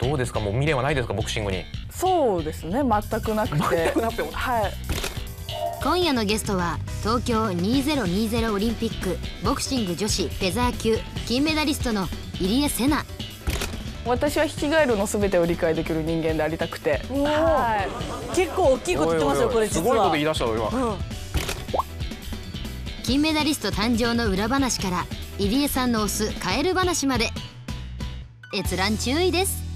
どうですかもう未練はないですかボクシングにそうですね全くなくて全くなくてもはい今夜のゲストは東京2020オリンピックボクシング女子フェザー級金メダリストの入江聖奈私は引きガエルの全てを理解できる人間でありたくて、はい、結構大きいこと言ってますよこれすごいこと言い出した今、うん、金メダリスト誕生の裏話から入江さんの推すカエル話まで閲覧注意です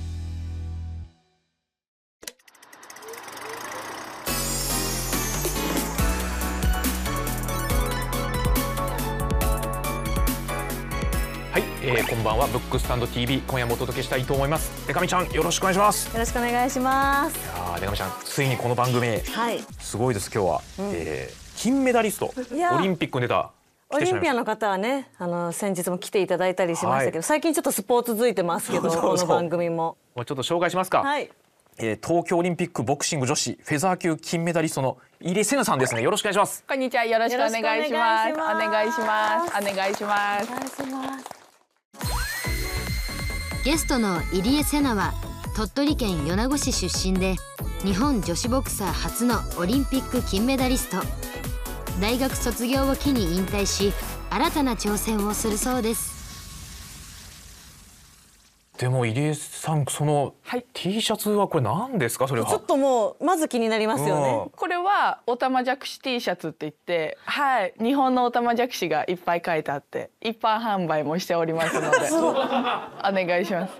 ブックスタンド TV 今夜もお届けしたいと思いますでかみちゃんよろしくお願いしますよろしくお願いしますいやでかみちゃんついにこの番組、はい、すごいです今日は、うん、えー、金メダリストオリンピックに出たオリンピアの方はねあの先日も来ていただいたりしましたけど、はい、最近ちょっとスポーツ続いてますけど この番組ももうちょっと紹介しますか、はい、えー、東京オリンピックボクシング女子フェザー級金メダリストの入江聖奈さんですねよろしくお願いしますこんにちはよろしくお願いしますお願いしますお願いしますゲストの入江聖奈は鳥取県米子市出身で日本女子ボクサー初のオリンピック金メダリスト大学卒業を機に引退し新たな挑戦をするそうですでも入江さんその T シャツはこれ何ですかそれはちょっともうまず気になりますよね、うん、これはオタマジャクシ T シャツって言ってはい日本のオタマジャクシがいっぱい書いてあって一般販売もしておりますので お願いします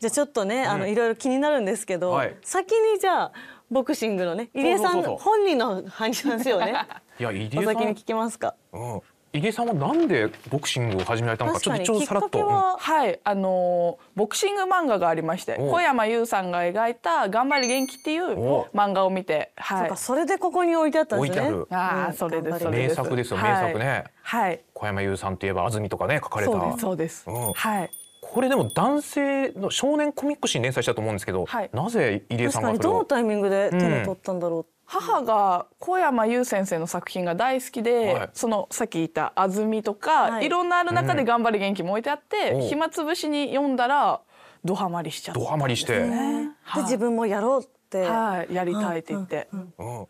じゃあちょっとねあの、いろいろ気になるんですけど、はい、先にじゃあボクシングのね入江さん本人の話なんですよね いや入江さん先に聞きますか、うん、井出さんはなんでボクシングを始められたのかちょっと一応さらっとは、はいあのボクシング漫画がありまして小山優さんが描いた「頑張れ元気」っていう漫画を見て、はい、そかそれでここに置いてあったんですね置いてあるあそれですそ名作ですよ、名作ね、はい、小山優さんといえば安住とかね書かれたそうですはいこれでも男性の少年コミック誌に連載したと思うんですけど、はい、なぜ入江さんがそれをどのタイミングで手に取ったんだろうって、母が小山優先生の作品が大好きで、はい、そのさっき言った「あずみ」とか、はい、いろんなある中で「頑張れ元気」も置いてあって、うん、暇つぶしに読んだらドハマりしちゃった、ドハマりして、はい、で自分もやろうって、はい、やりたいって言って、うんうんうん、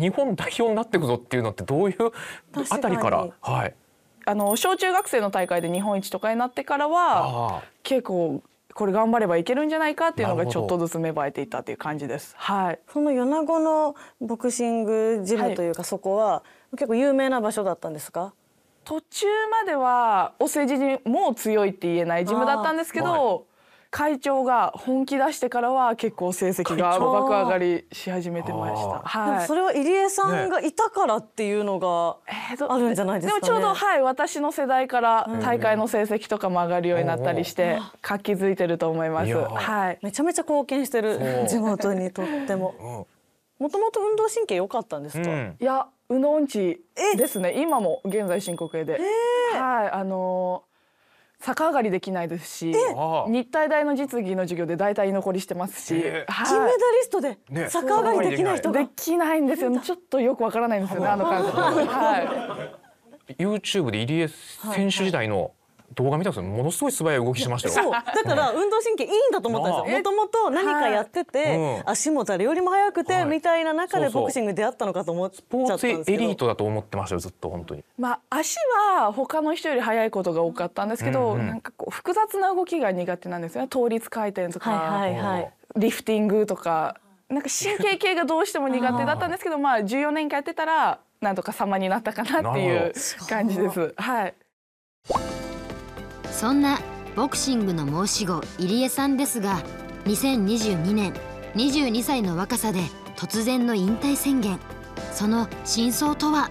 日本代表になっていくぞっていうのってどういうあたりからはいあの小中学生の大会で日本一とかになってからは結構これ頑張ればいけるんじゃないかっていうのがちょっとずつ芽生えていたっていう感じです。はい、その米子のボクシングジムというか、はい、そこは結構有名な場所だったんですか途中まではお世辞にもう強いって言えないジムだったんですけど、会長が本気出してからは結構成績が爆上がりし始めてました。はい、それは入江さんがいたからっていうのがあるんじゃないですか、ね、でもちょうどはい私の世代から大会の成績とかも上がるようになったりして活気づいてると思います。はい、めちゃめちゃ貢献してる地元にとっても。もともと運動神経良かったんですか、うん、いや、うのんちですね。今も現在進行形で。はい、あの逆上がりできないですし日体大の実技の授業で大体居残りしてますし、えー、金メダリストで逆上がりできない人が、ね、できないんですよちょっとよくわからないんですよねあの感覚はい YouTube で入江選手時代の動画見たんですものすごい素早い動きしましたそうだから運動神経いいんだと思ったんですよもともと何かやってて、うん、足も誰よりも速くて、はい、みたいな中でボクシング出会ったのかと思っちゃったんですけどエリートだと思ってましたよずっと本当にまあ足は他の人より速いことが多かったんですけど、うんうん、なんかこう複雑な動きが苦手なんですよね倒立回転とか、はいはいはい、リフティングとかなんか神経系がどうしても苦手だったんですけどまあ14年間やってたらなんとか様になったかなっていう感じですはい。そんなボクシングの申し子入江さんですが2022年22歳の若さで突然の引退宣言その真相とは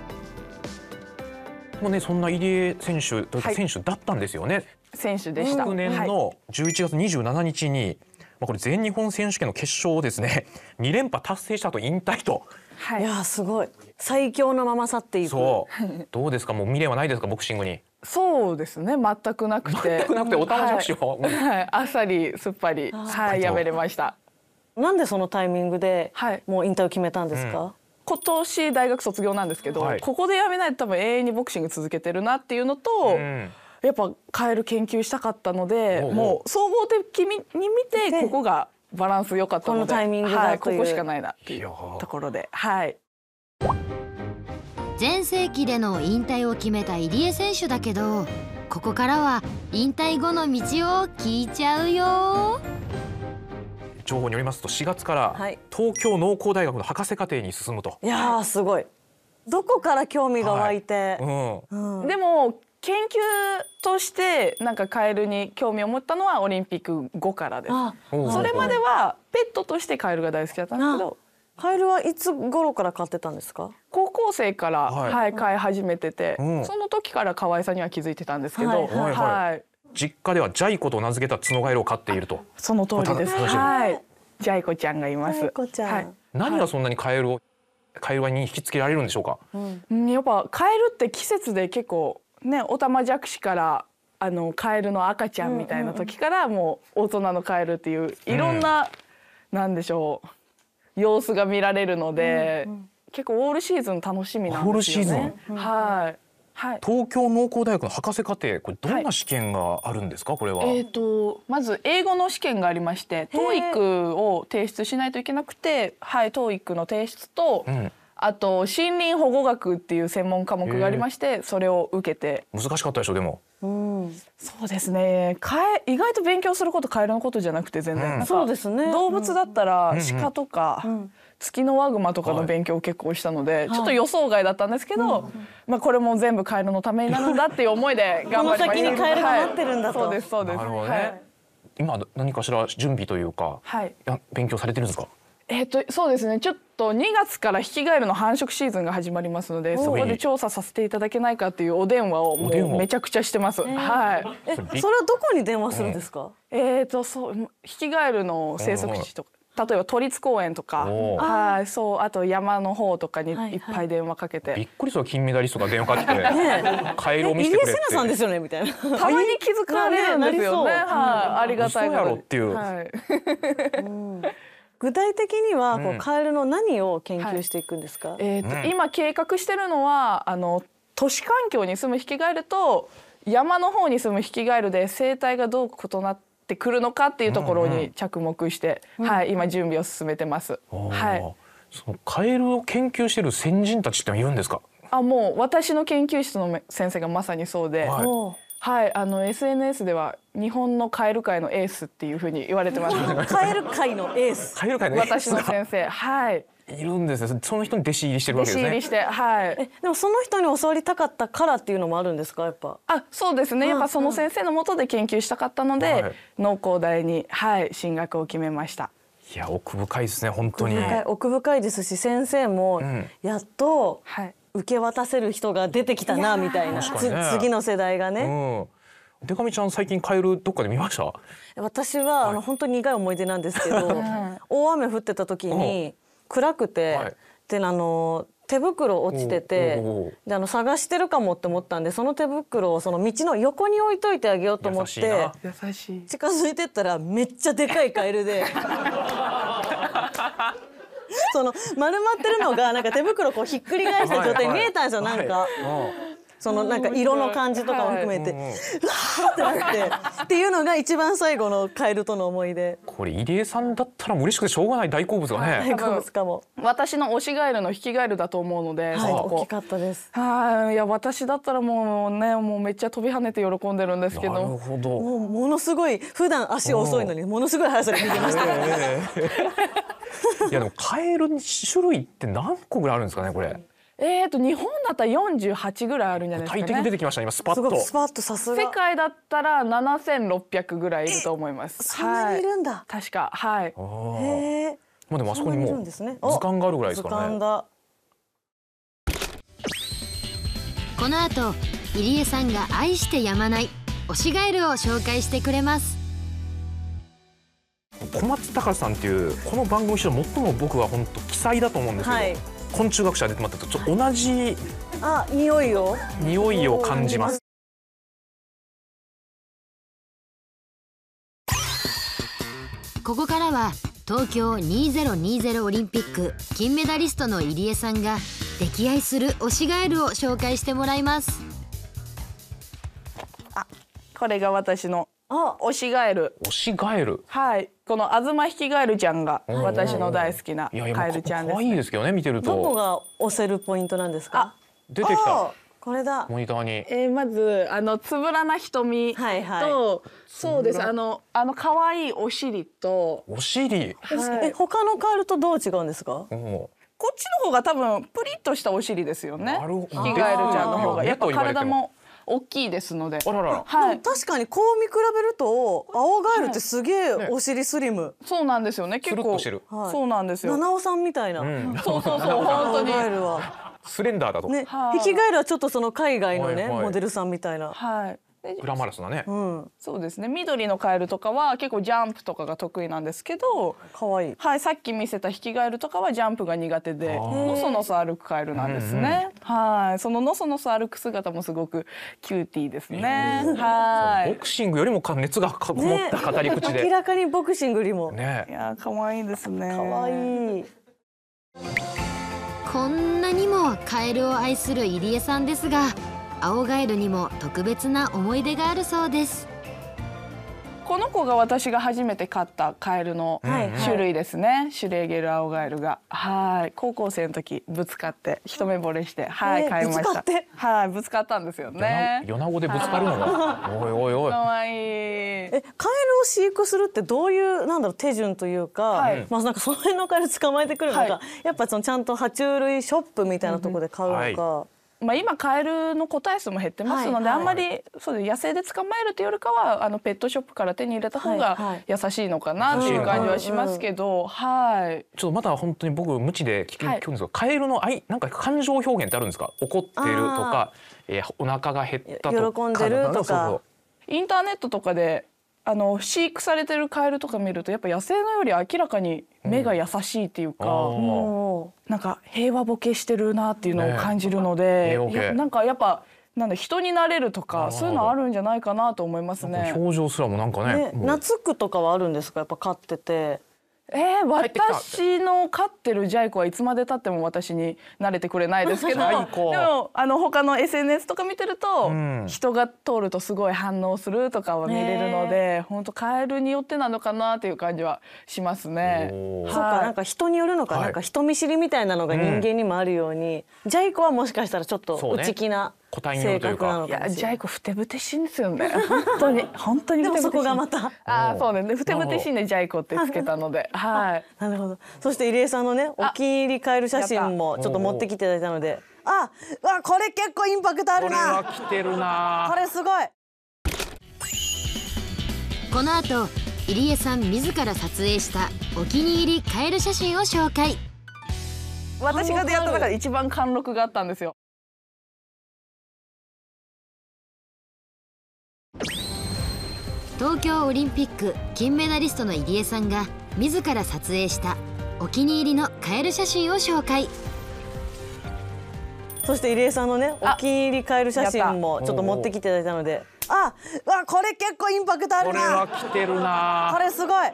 もうねそんな入江選手、は選手だったんですよね選手でした昨年の11月27日に、はい、まあこれ全日本選手権の決勝をですね2 連覇達成したと引退とはい、いやすごい最強のまま去っていくそうどうですかもう未練はないですかボクシングにそうですね全くなくて全くなくておたまじを、あっさりすっぱりはいやめれましたなんでそのタイミングで、はい、もう引退を決めたんですか、うん、今年大学卒業なんですけど、はい、ここでやめないと多分永遠にボクシング続けてるなっていうのと、うんやっぱカエル研究したかったのでもう総合的に見てここがバランス良かったのでこのタイミングだ、はい、ここしかないなっていうところではい。全盛期での引退を決めた入江選手だけどここからは引退後の道を聞いちゃうよ情報によりますと4月から東京農工大学の博士課程に進むと、いや、やすごいどこから興味が湧いて、はいうんうん、でも研究としてなんかカエルに興味を持ったのはオリンピック後からですそれまではペットとしてカエルが大好きだったんですけどカエルはいつ頃から飼ってたんですか高校生から、はい、はい、飼い始めてて、うん、その時から可愛さには気づいてたんですけど、はい、はいはい、実家ではジャイ子と名付けた角ガエルを飼っているとその通りです、はい、ジャイ子ちゃんがいますはい、何がそんなにカエルをカエルに引きつけられるんでしょうか、うん、やっぱカエルって季節で結構ねオタマジャクシからあのカエルの赤ちゃんみたいな時から、もう大人のカエルっていういろんな、うん、なんでしょう様子が見られるので、うんうん、結構オールシーズン楽しみなんですよね。はい。はい、東京農工大学の博士課程これどんな試験があるんですか、はい、これは、えーと、まず英語の試験がありまして TOEIC を提出しないといけなくて、はい、TOEIC の提出と、うん、あと森林保護学っていう専門科目がありましてそれを受けて難しかったでしょうでもうん、そうですねかえ意外と勉強することカエルのことじゃなくて全然、うん、そうですね動物だったら、鹿とか、うん、月のワグマとかの勉強を結構したので、はい、ちょっと予想外だったんですけど、はい、まあ、これも全部カエルのためになるんだっていう思いで 頑張りましたこの先にカエルが待ってるんだと、はい、そうですそうです、ね、はい、今何かしら準備というか、はい、勉強されてるんですかえっ、とそうですねちょっと2月からヒキガエルの繁殖シーズンが始まりますのでそこで調査させていただけないかというお電話をもうめちゃくちゃしてます。えー、はい。えそれはどこに電話するんですか？えっ、ー、とそうヒキガエルの生息地とか。例えば都立公園とか、はい、そうあと山の方とかにいっぱい電話かけて、はいはい、びっくりした金メダリストが電話かけて ね、ルを見せてくれって。さんですよねみたいな。たまに気づかれるんですよね。はい、ありがたい。嘘やろっていう。はい。具体的にはこうカエルの何を研究していくんですか、はい、えーと今計画してるのはあの都市環境に住むヒキガエルと山の方に住むヒキガエルで生態がどう異なってくるのかっていうところに着目して、うんうん、はい、今準備を進めてます。はい、そのカエルを研究してる先人たちっているんですかあもう私の研究室の先生がまさにそうで、はいはい、あの SNS では日本のカエル界のエースっていうふうに言われてます。カエル界のエース。カエル界の私の先生、はい。いるんですね。その人に弟子入りしてるわけですね。弟子入りして、はい。でもその人に教わりたかったからっていうのもあるんですか、やっぱ。あ、そうですね。やっぱその先生のもとで研究したかったので、農工大にはい進学を決めました。いや奥深いですね、本当に。奥深いですし、先生もやっと、はい。受け渡せる人が出てきたなみたいな、ね、次の世代がね。うんでかみちゃん最近カエルどっかで見ました私は、はい、あの本当に苦い思い出なんですけど大雨降ってた時に暗くて、はい、であの手袋落ちててであの探してるかもって思ったんでその手袋をその道の横に置いといてあげようと思って近づいてったらめっちゃでかいカエルで。その丸まってるのがなんか手袋こうひっくり返した状態に見えたんですよなんか。そのなんか色の感じとかも含めて、はい、わーってなってっていうのが一番最後のカエルとの思い出これ入江さんだったら嬉しくてしょうがない大好物がね、大好物かも私の推しガエルの引きガエルだと思うので、はい、大きかったですはいいや私だったらもうねもうめっちゃ飛び跳ねて喜んでるんですけどなるほどもうものすごい普段足遅いのにものすごい速さで逃げました、ね、いやでもカエル種類って何個ぐらいあるんですかねこれえっと日本だったら48ぐらいあるんじゃないですか、ね、大抵出てきました今スパッとスパッとさすが世界だったら7600ぐらいいると思いますそんなにいるんだ、はい、確かはいへえまあでもあそこにもう図鑑があるぐらいですからね、この後入江さんが愛してやまない推しガエルを紹介してくれます小松隆さんっていうこの番組史上最も僕は本当奇才だと思うんですけど、はい昆虫学者に出てもらっと同じあ匂いを匂いを感じます。ここからは東京2020オリンピック金メダリストの入江さんが溺愛する推しガエルを紹介してもらいますあこれが私のオシガエル。オしガエル。はい。この東ヒキガエルちゃんが私の大好きなカエルちゃんです、ね。可愛いですけどね見てると。どこが押せるポイントなんですか。出てきた。これだ。モニターに。えー、まずあのつぶらな瞳と、はいはい、そうですあのあの可愛いお尻と。お尻。はい、え他のカエルとどう違うんですか。こっちの方が多分プリッとしたお尻ですよね。ヒキガエルちゃんの方がやっぱ体も大きいですのであららら、はい、確かにこう見比べると青ガエルってすげえお尻スリム、はいね、そうなんですよね結構そうなんですよ七尾さんみたいな、うん、そうそうそう本当にスレンダーだとね、ヒキガエルはちょっとその海外のね、モデルさんみたいなはいグラマラスだね、うん、そうですね緑のカエルとかは結構ジャンプとかが得意なんですけど可愛いい、はい、さっき見せたヒキガエルとかはジャンプが苦手でのそのそ歩くカエルなんですね、うんうん、はいそののそのそ歩く姿もすごくキューティーですね、はいボクシングよりも熱がこもった語り口で、ね、明らかにボクシングよりも、ね、いや可愛いですね可愛いこんなにもカエルを愛する入江さんですが青ガエルにも特別な思い出があるそうですこの子が私が初めて飼ったカエルの種類ですね、はいはい、シュレーゲルアオガエルがはい高校生の時ぶつかって一目惚れしてはい、えー、買いましたはいぶつかったんですよね夜なでぶつかるのがおいおいおい可愛いえカエルを飼育するってどういうなんだろう手順というか、はい、まあなんかその辺のカエル捕まえてくるのか、はい、やっぱそのちゃんと爬虫類ショップみたいなところで買うのか、はいまあ、今カエルの個体数も減ってますので、あんまりそう野生で捕まえるというよりかはあのペットショップから手に入れた方が優しいのかなという感じはしますけど、はい。ちょっとまだ本当に僕無知で聞くんですが、カエルの愛なんか感情表現ってあるんですか？怒ってるとか、えー、お腹が減ったとか、喜んでるとか。インターネットとかであの飼育されてるカエルとか見るとやっぱ野生のより明らかに目が優しいっていうか、うなんか平和ボケしてるなっていうのを感じるので、ね、なんかやっぱなんだ人になれるとかそういうのあるんじゃないかなと思いますね。表情すらもなんかね。ね懐くとかはあるんですかやっぱ飼ってて。えー、私の飼ってるジャイ子はいつまでたっても私に慣れてくれないですけどでもあの他の SNS とか見てると、うん、人が通るとすごい反応するとかは見れるので本当カエルによってなのかなっていう感じはしますね。はい、そうかなんか人によるのか、はい、なんか人見知りみたいなのが人間にもあるように、うん、ジャイ子はもしかしたらちょっと内気な。古典用というか。いやジャイ子ふてぶてしいんですよね。本当に本当にでもそこがまた。ああ、そうね。ふてぶてしいねジャイ子ってつけたので。はい。なるほど。そして入江さんのねお気に入り変える写真もちょっと持ってきていただいたので。あ、わこれ結構インパクトあるな。これ来てるな。これすごい。この後入江さん自ら撮影したお気に入りカエル写真を紹介。私が出会った中で一番貫禄があったんですよ。東京オリンピック金メダリストの入江さんが自ら撮影したお気に入りのカエル写真を紹介そして入江さんのねお気に入りカエル写真もちょっと持ってきていただいたのであわこれ結構インパクトあるなこれは来てるなこれすごい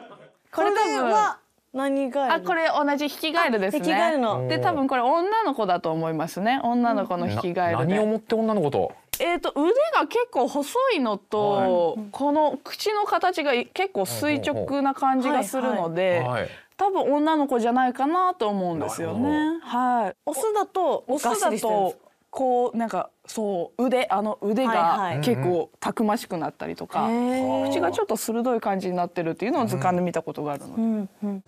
これは何ガあこれ同じヒキガエルですねヒキガエルので多分これ女の子だと思いますね女の子のヒキガエル何をもって女の子とえーと、腕が結構細いのと、はい、この口の形が結構垂直な感じがするので、多分女の子じゃないかなと思うんですよね。はい、オスだとオスだとこうなんかそう腕あの腕が結構たくましくなったりとか、口がちょっと鋭い感じになってるっていうのを図鑑で見たことがあるので、うんうんうん、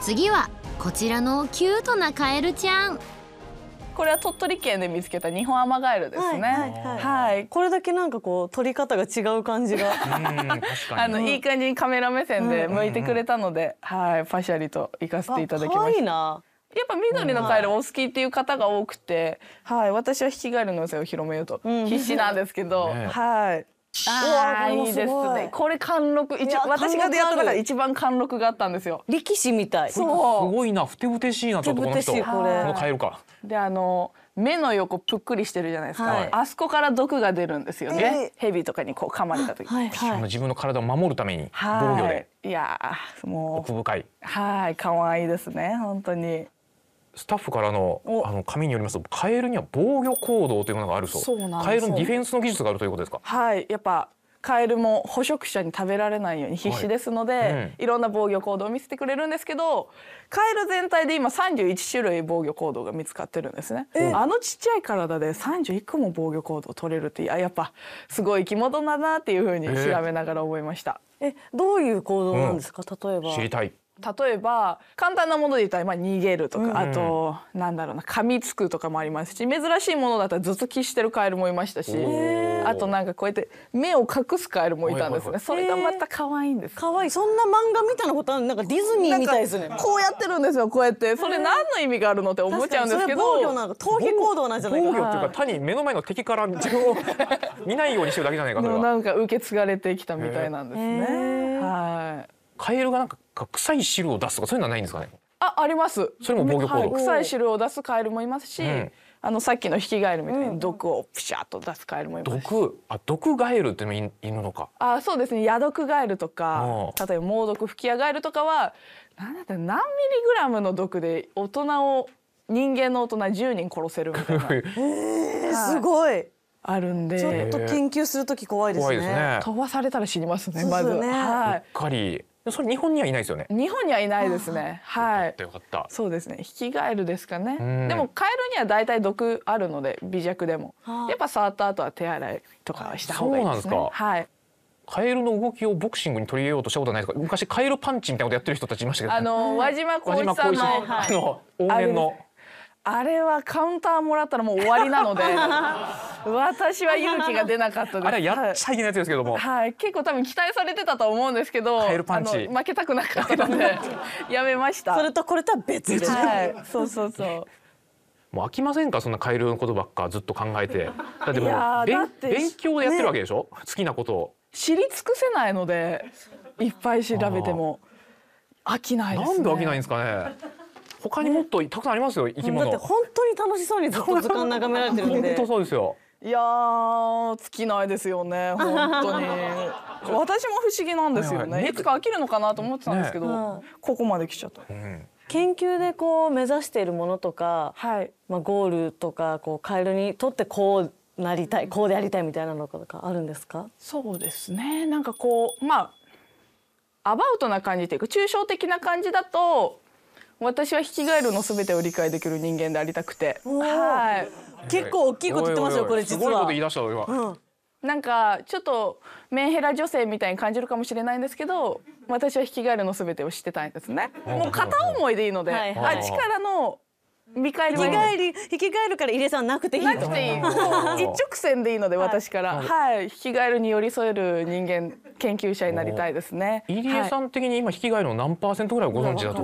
次はこちらのキュートなカエルちゃん。これは鳥取県で見つけたニホンアマガエルですね。はい、これだけなんかこう撮り方が違う感じが、あのいい感じにカメラ目線で向いてくれたので、はい、パシャリと行かせていただきました。やっぱ緑のカエルお好きっていう方が多くて、はい、私はヒキガエルの寄せを広めようと必死なんですけど、はい。ああいいですね。これ貫禄一私が出会った中で一番貫禄があったんですよ。力士みたい。すごいな、ふてぶてしいなちょっとこの人。このカエか。であの目の横ぷっくりしてるじゃないですか、あそこから毒が出るんですよね、蛇とかにこう噛まれた時、はい、自分の体を守るために防御でいやもう奥深いはい可愛いですね本当にスタッフからのあの紙によりますとカエルには防御行動というものがあるそうカエルのディフェンスの技術があるということですかはいやっぱカエルも捕食者に食べられないように必死ですので、はいうん、いろんな防御行動を見せてくれるんですけどカエル全体で今31種類防御行動が見つかってるんですね、あのちっちゃい体で31個も防御行動を取れるってやっぱすごい生き物だなっていうふうに調べながら思いました、えー、どういう行動なんですか、うん、例えば知りたい例えば簡単なもので言ったら、まあ、逃げるとか、うん、あとなんだろうな噛みつくとかもありますし珍しいものだったら頭突きしてるカエルもいましたしあとなんかこうやって目を隠すカエルもいたんですね、それがまた可愛いんです可愛いそんな漫画みたいなことなんかディズニーみたいですねこうやってるんですよこうやってそれ何の意味があるのって思っちゃうんですけど防御なんか逃避行動なんじゃないか防御っていうか他に目の前の敵から自分を 見ないようにしてるだけじゃないかそれはなんか受け継がれてきたみたいなんですねはい。カエルがなんか臭い汁を出すとかそういうのはないんですかねあありますそれも防御行動、はい、臭い汁を出すカエルもいますし、うん、あのさっきのヒキガエルみたいに毒をプシャッと出すカエルもいます毒あ毒ガエルってのもいいるのかあそうですねヤドクガエルとか例えば猛毒吹きアガエルとかは何だった何ミリグラムの毒で大人を人間の大人10人殺せるみたいな えー、すごいあるんでちょっと研究する時怖いですね、怖いですね、飛ばされたら死にますねまずねはい、うっかりそれ日本にはいないですよね。日本にはいないですね。はい。よかったそうですね。ヒキガエルですかね。でもカエルには大体毒あるので微弱でも、やっぱ触った後は手洗いとかした方がいいですね。か。はい。カエルの動きをボクシングに取り入れようとしたことないですか昔カエルパンチみたいなことやってる人たちいましたけど、あの和島光一さんの、はい、あの往年のあれはカウンターもらったらもう終わりなので 私は勇気が出なかったですあれやっちゃいけないやつですけども、はい、結構多分期待されてたと思うんですけど負けたくなかったので やめましたそれとこれとは別ではい、そうそうそうもう飽きませんかそんなカエルのことばっかずっと考えてだってもう勉強でやってるわけでしょ、ね、好きなことを知り尽くせないのでいっぱい調べても飽きないです、ね、なんで飽きないんですかね他にもっとたくさんありますよ、生き物。だって本当に楽しそうにずっと図鑑眺められてるんで。本当そうですよ。いやー尽きないですよね本当に 私も不思議なんですよね、はいはい、いつか飽きるのかなと思ってたんですけど、ねここまで来ちゃった、うん、研究でこう目指しているものとか、はい、まあ、ゴールとかこうカエルにとってこうなりたいこうでありたいみたいなのとかあるんですかそうですねなんかこうまあアバウトな感じというか抽象的な感じだと私はヒキガエルのすべてを理解できる人間でありたくて。はい。結構大きいこと言ってますよ、これ実は。すごいこと言い出した今。うんなんかちょっとメンヘラ女性みたいに感じるかもしれないんですけど私はヒキガエルのすべてを知ってたんですねもう片思いでいいので、はい、あ力の見返り引きり引き返るから入れさんなくていいなくていい一直線でいいので私から、はい、はい、引き返るに寄り添える人間研究者になりたいですね入江さん的に今引き返るの何パーセントぐらいご存知だと、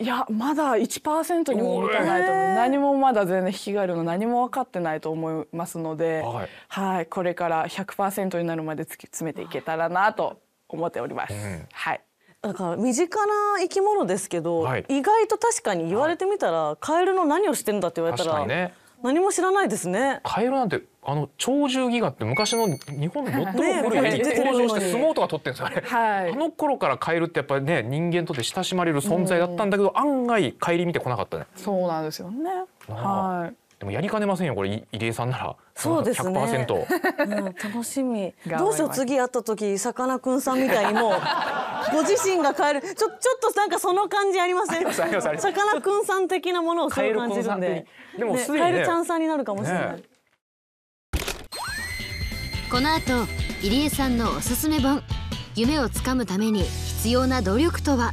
いやまだ1%にも満たないと思う何もまだ全然引きがあるの何も分かってないと思いますので、はい、はい、これから100%になるまで突詰めていけたらなと思っております。はいだから身近な生き物ですけど、はい、意外と確かに言われてみたら、はい、カエルの何をしてんだって言われたら、ね、何も知らないですね。カエルなんてあの鳥獣戯画って昔の日本の最も古い絵に登場して相撲とか取ってんですよね。はい、あの頃からカエルってやっぱりね人間とって親しまれる存在だったんだけど、案外帰り見てこなかったね。そうなんですよね。はい。でもやりかねませんよこれ入江さんなら。そうですね。もう楽しみ。どうしよう次会った時さかなクンさんみたいにもう ご自身が変えるちょちょっとなんかその感じありません。さかなクンさん的なものをそう感じるんで。でもすでにね。変えるチャンさんになるかもしれない。ね、この後入江さんのおすすめ本夢をつかむために必要な努力とは。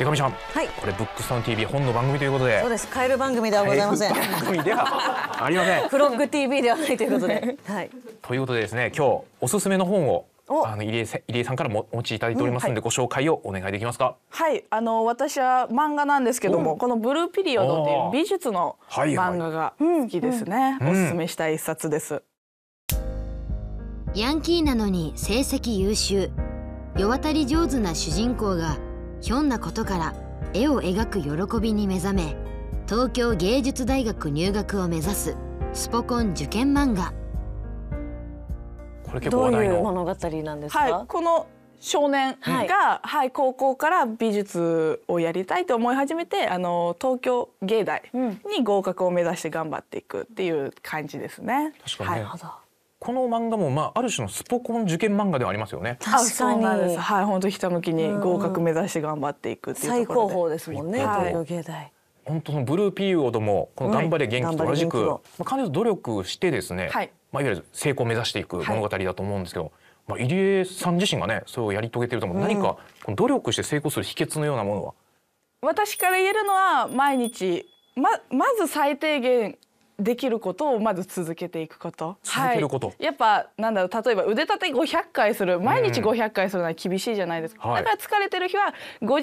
でかみちゃん、はい、これブックスタン TV 本の番組ということでそうですカエル番組ではございません番組ではありませんフロッグ TV ではないということで、はい、ということでですね今日おすすめの本をあの入江入江さんからもお持ちいただいておりますので、ご紹介をお願いできますか。はい、あの私は漫画なんですけども、このブルーピリオドっていう美術の漫画が好きですね。おすすめしたい一冊です。ヤンキーなのに成績優秀、世渡り上手な主人公がひょんなことから絵を描く喜びに目覚め東京芸術大学入学を目指すスポコン受験漫画これ結構話題の物語なんですか、はい、この少年が、はい、はい、高校から美術をやりたいと思い始めてあの東京芸大に合格を目指して頑張っていくっていう感じですね。確かに、ねはいこの漫画もまあある種のスポコン受験漫画ではありますよね。確かに。はい、本当ひたむきに合格目指して頑張っていくっていうところで。最高峰ですもんね、東京芸大。本当のブルーピーオードもこの頑張れ元気と同じく、はい、まあ彼女努力してですね、はい、まあいわゆる成功を目指していく物語だと思うんですけど、はい、まあ入江さん自身がね、それをやり遂げてると思う。うん、何かこの努力して成功する秘訣のようなものは。私から言えるのは毎日ままず最低限できることをまず続けていくこと。続けること。はい、やっぱなんだろう例えば腕立て500回する毎日500回するのは厳しいじゃないですか。だから疲れてる日は50回でもい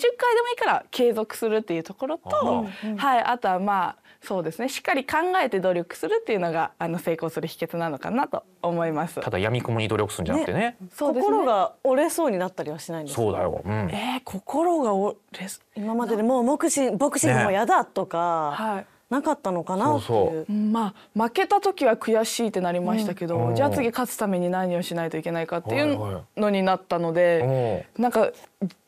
いから継続するっていうところと、はいあとはまあそうですねしっかり考えて努力するっていうのがあの成功する秘訣なのかなと思います。ただ闇雲に努力するんじゃなくてね。ねそう、ね、心が折れそうになったりはしないんですそうだよ。うん、えー、心が折れ今まででもうボクシンボクシングもやだとか。ね、はい。なかったのかなっていうまあ負けた時は悔しいってなりましたけど、うん、じゃあ次勝つために何をしないといけないかっていうのになったので、はいなんか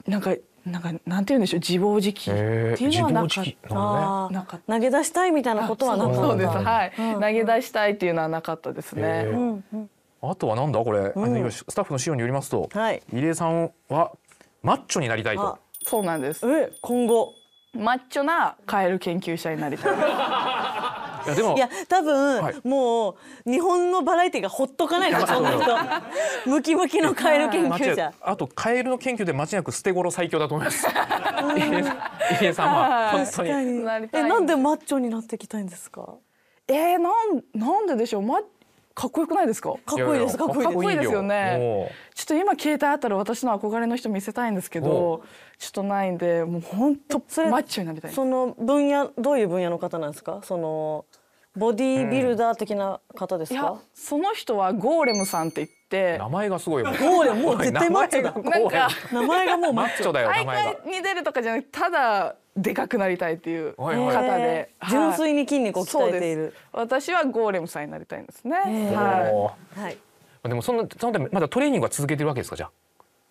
なんかなんかなんて言うんでしょう自暴自棄っていうのはなかった、ね、か投げ出したいみたいなことはなかったそうです、はい、うん、投げ出したいっていうのはなかったですね、うん、あとはなんだこれ、うん、スタッフの資料によりますと、はい、入江さんはマッチョになりたいとそうなんです今後マッチョなカエル研究者になりたい。いやでもいや多分、はい、もう日本のバラエティーがほっとかないのそんなムキムキのカエル研究者あとカエルの研究で間違いなく捨て頃最強だと思います入江さんは本当にえなんでマッチョになっていきたいんですかえー、なんなんででしょうマかっこよくないですかかっこいいですかっこいいですよねと今携帯あったら私の憧れの人見せたいんですけどちょっとないんでもう本当マッチョになりたいその分野どういう分野の方なんですかそのボディービルダー的な方ですか、うん、その人はゴーレムさんって言って名前がすごいゴーレムもう絶対マッチョだなんか名前がもうマッチョだよ大会に出るとかじゃなくてただでかくなりたいっていう方で、純粋に筋肉を鍛えている私はゴーレムさんになりたいんですねはい、はいでもそのそのためまだトレーニングは続けてるわけですかじゃあ。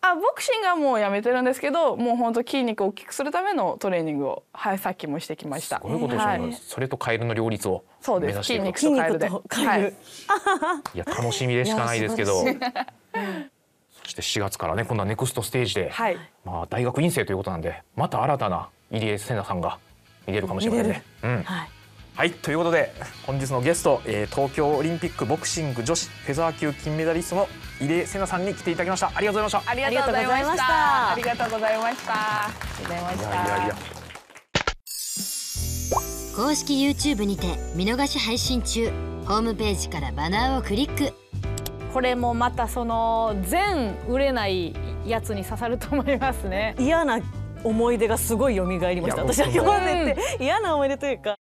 あボクシングはもうやめてるんですけどもう本当筋肉を大きくするためのトレーニングを、はい、さっきもしてきました。すごいことですね、はい、それとカエルの両立をそうです筋肉とカエルで。ルはい、いや楽しみでしかないですけど。そして4月からね今度はネクストステージで、はい、まあ大学院生ということなんでまた新たな入江聖奈さんが見れるかもしれませんね。うん、はいはいということで本日のゲスト、えー、東京オリンピックボクシング女子フェザー級金メダリストの入江聖奈さんに来ていただきましたありがとうございましたありがとうございましたありがとうございましたありがとうございましたいやいや公式 YouTube にて見逃し配信中ホームページからバナーをクリックこれもまたその全売れないやつに刺さると思いますね嫌な思い出がすごい蘇りました私は読までって嫌な思い出というか